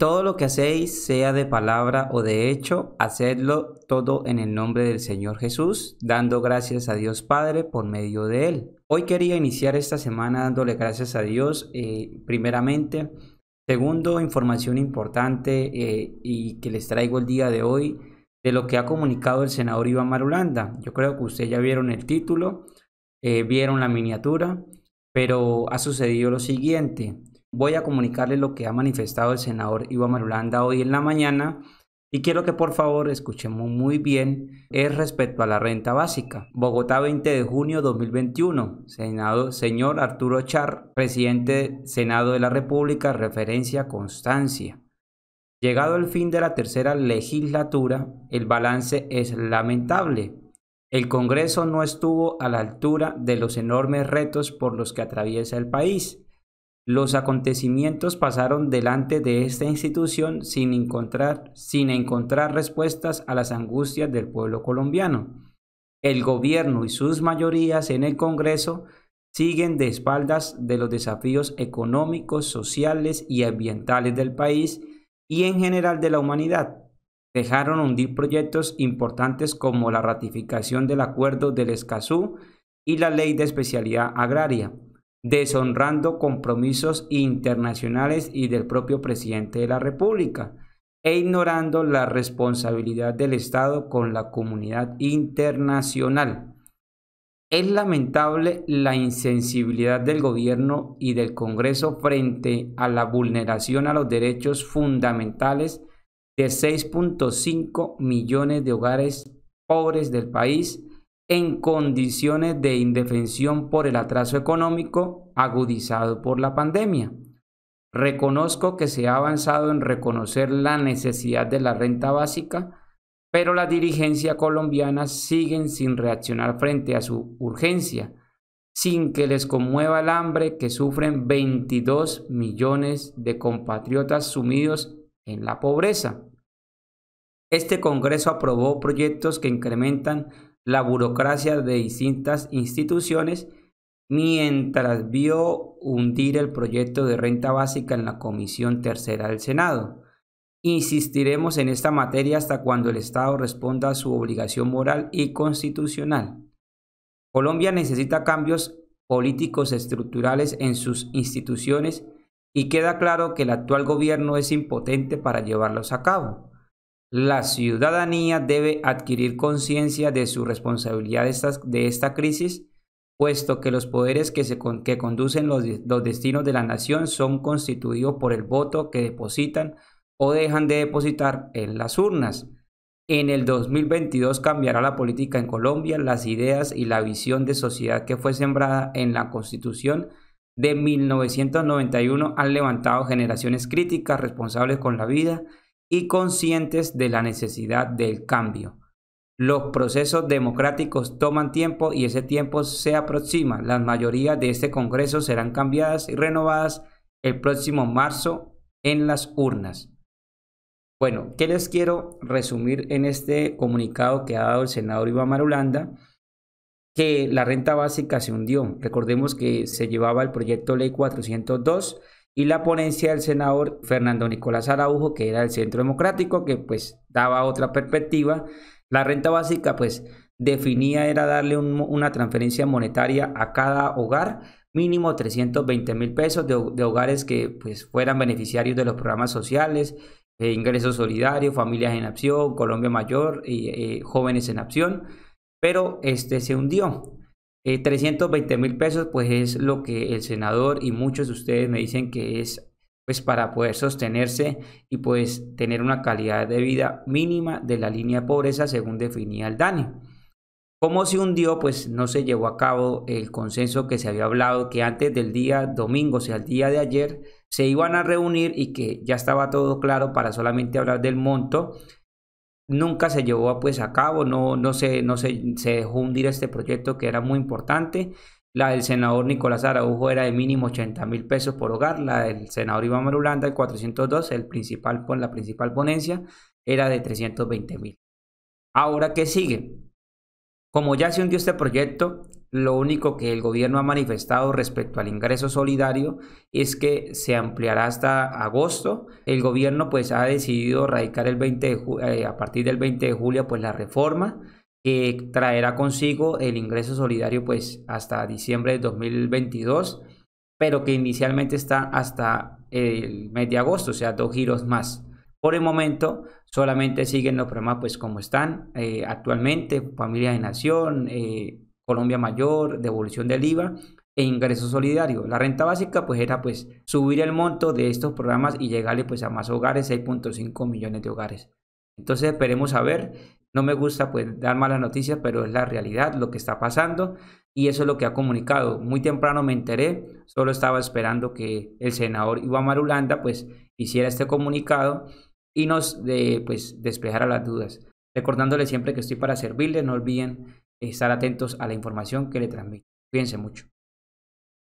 todo lo que hacéis, sea de palabra o de hecho, hacedlo todo en el nombre del Señor Jesús, dando gracias a Dios Padre por medio de Él. Hoy quería iniciar esta semana dándole gracias a Dios, eh, primeramente. Segundo, información importante eh, y que les traigo el día de hoy de lo que ha comunicado el senador Iván Marulanda. Yo creo que ustedes ya vieron el título, eh, vieron la miniatura, pero ha sucedido lo siguiente voy a comunicarle lo que ha manifestado el senador Iván Marulanda hoy en la mañana y quiero que por favor escuchemos muy bien es respecto a la renta básica. Bogotá 20 de junio 2021. Senado, señor Arturo Char, presidente del Senado de la República, referencia constancia. Llegado el fin de la tercera legislatura, el balance es lamentable. El Congreso no estuvo a la altura de los enormes retos por los que atraviesa el país. Los acontecimientos pasaron delante de esta institución sin encontrar, sin encontrar respuestas a las angustias del pueblo colombiano. El gobierno y sus mayorías en el Congreso siguen de espaldas de los desafíos económicos, sociales y ambientales del país y en general de la humanidad. Dejaron hundir proyectos importantes como la ratificación del Acuerdo del Escazú y la Ley de Especialidad Agraria deshonrando compromisos internacionales y del propio presidente de la República e ignorando la responsabilidad del Estado con la comunidad internacional. Es lamentable la insensibilidad del gobierno y del Congreso frente a la vulneración a los derechos fundamentales de 6.5 millones de hogares pobres del país, en condiciones de indefensión por el atraso económico agudizado por la pandemia. Reconozco que se ha avanzado en reconocer la necesidad de la renta básica, pero las dirigencias colombianas siguen sin reaccionar frente a su urgencia, sin que les conmueva el hambre que sufren 22 millones de compatriotas sumidos en la pobreza. Este Congreso aprobó proyectos que incrementan la burocracia de distintas instituciones mientras vio hundir el proyecto de renta básica en la Comisión Tercera del Senado. Insistiremos en esta materia hasta cuando el Estado responda a su obligación moral y constitucional. Colombia necesita cambios políticos estructurales en sus instituciones y queda claro que el actual gobierno es impotente para llevarlos a cabo. La ciudadanía debe adquirir conciencia de su responsabilidad de esta, crisis, puesto que los poderes que, conducen los, los destinos de la nación son constituidos por el voto que depositan o dejan de depositar en las urnas. En el 2022 cambiará la política en Colombia, las ideas y la visión de sociedad que fue sembrada en la Constitución de 1991 han levantado generaciones críticas responsables con la vida y conscientes de la necesidad del cambio. Los procesos democráticos toman tiempo y ese tiempo se aproxima. Las mayorías de este Congreso serán cambiadas y renovadas el próximo marzo en las urnas. Bueno, ¿qué les quiero resumir en este comunicado que ha dado el senador Iván Marulanda? Que la renta básica se hundió. Recordemos que se llevaba el proyecto Ley 402 y la ponencia del senador Fernando Nicolás Araujo, que era del Centro Democrático, que pues daba otra perspectiva. La renta básica pues definía era darle una transferencia monetaria a cada hogar, mínimo 320 mil pesos de, hogares que pues fueran beneficiarios de los programas sociales, eh, ingresos solidarios, familias en acción, Colombia Mayor y eh, jóvenes en acción, pero este se hundió. 320 eh, mil pesos pues es lo que el senador y muchos de ustedes me dicen que es pues para poder sostenerse y pues tener una calidad de vida mínima de la línea de pobreza según definía el DANE. Como se hundió, pues no se llevó a cabo el consenso que se había hablado que antes del día domingo, o sea, el día de ayer, se iban a reunir y que ya estaba todo claro para solamente hablar del monto nunca se llevó a, pues, a cabo, no, no, se, no dejó hundir este proyecto que era muy importante. La del senador Nicolás Araujo era de mínimo 80 mil pesos por hogar, la del senador Iván Marulanda, el 402, el principal, pues, la principal ponencia, era de 320 mil. Ahora, ¿qué sigue? Como ya se hundió este proyecto, lo único que el gobierno ha manifestado respecto al ingreso solidario es que se ampliará hasta agosto. El gobierno pues ha decidido radicar el 20 eh, a partir del 20 de julio pues la reforma que traerá consigo el ingreso solidario pues hasta diciembre de 2022, pero que inicialmente está hasta el mes de agosto, o sea, dos giros más. Por el momento solamente siguen los programas pues como están eh, actualmente, Familia de Nación, eh, Colombia Mayor, devolución del IVA e ingreso solidario. La renta básica pues era pues subir el monto de estos programas y llegarle pues a más hogares, 6.5 millones de hogares. Entonces esperemos a ver, no me gusta pues dar malas noticias, pero es la realidad, lo que está pasando y eso es lo que ha comunicado. Muy temprano me enteré, solo estaba esperando que el senador Iván Marulanda pues hiciera este comunicado y nos de, pues despejara las dudas. Recordándole siempre que estoy para servirle, no olviden estar atentos a la información que le transmito. Cuídense mucho.